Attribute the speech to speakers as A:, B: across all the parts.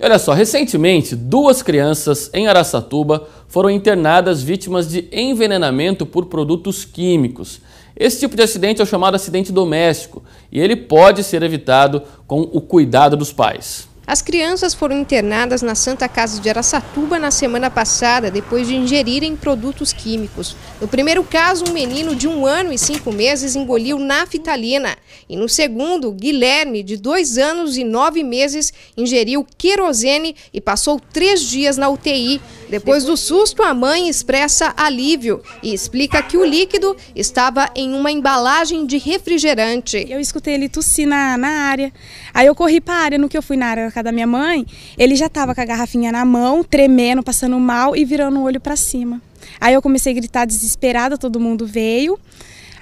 A: E olha só, recentemente, duas crianças em Araçatuba foram internadas vítimas de envenenamento por produtos químicos. Esse tipo de acidente é o chamado acidente doméstico e ele pode ser evitado com o cuidado dos pais.
B: As crianças foram internadas na Santa Casa de Araçatuba na semana passada, depois de ingerirem produtos químicos. No primeiro caso, um menino de um ano e cinco meses engoliu naftalina. E no segundo, Guilherme, de dois anos e nove meses, ingeriu querosene e passou três dias na UTI. Depois do susto, a mãe expressa alívio e explica que o líquido estava em uma embalagem de refrigerante.
C: Eu escutei ele tossir na, na área. Aí eu corri para a área, no que eu fui na área da minha mãe, ele já estava com a garrafinha na mão, tremendo, passando mal e virando o olho para cima. Aí eu comecei a gritar desesperada, todo mundo veio.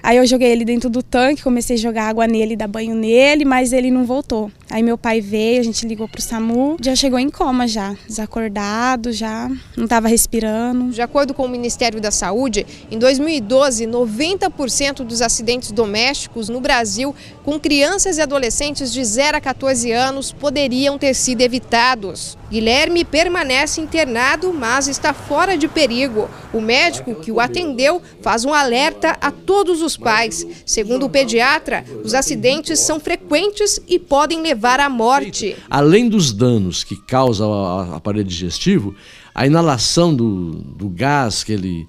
C: Aí eu joguei ele dentro do tanque, comecei a jogar água nele, dar banho nele, mas ele não voltou. Aí meu pai veio, a gente ligou pro SAMU, já chegou em coma já, desacordado, já não estava respirando. De acordo com o Ministério
B: da Saúde, em 2012, 90% dos acidentes domésticos no Brasil com crianças e adolescentes de 0 a 14 anos poderiam ter sido evitados. Guilherme permanece internado, mas está fora de perigo. O médico que o atendeu faz um alerta a todos os pais. Segundo o pediatra, os acidentes são frequentes e podem levar levar à morte.
A: Além dos danos que causa ao aparelho digestivo, a inalação do, do gás que ele,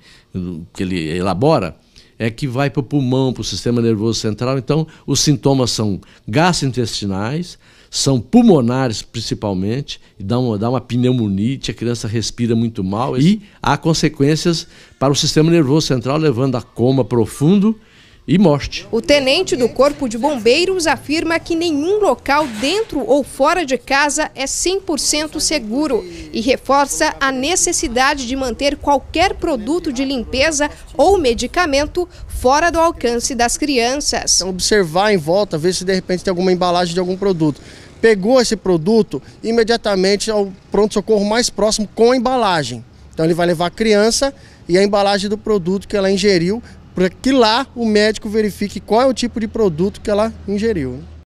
A: que ele elabora é que vai para o pulmão, para o sistema nervoso central. Então, os sintomas são gastrointestinais, são pulmonares principalmente, e dá uma, dá uma pneumonite, a criança respira muito mal e há consequências para o sistema nervoso central, levando a coma profundo e morte.
B: O tenente do Corpo de Bombeiros afirma que nenhum local dentro ou fora de casa é 100% seguro e reforça a necessidade de manter qualquer produto de limpeza ou medicamento fora do alcance das crianças. Então, observar
A: em volta, ver se de repente tem alguma embalagem de algum produto. Pegou esse produto imediatamente ao pronto-socorro mais próximo com a embalagem. Então ele vai levar a criança e a embalagem do produto que ela ingeriu para que lá o médico verifique qual é o tipo de produto que ela ingeriu.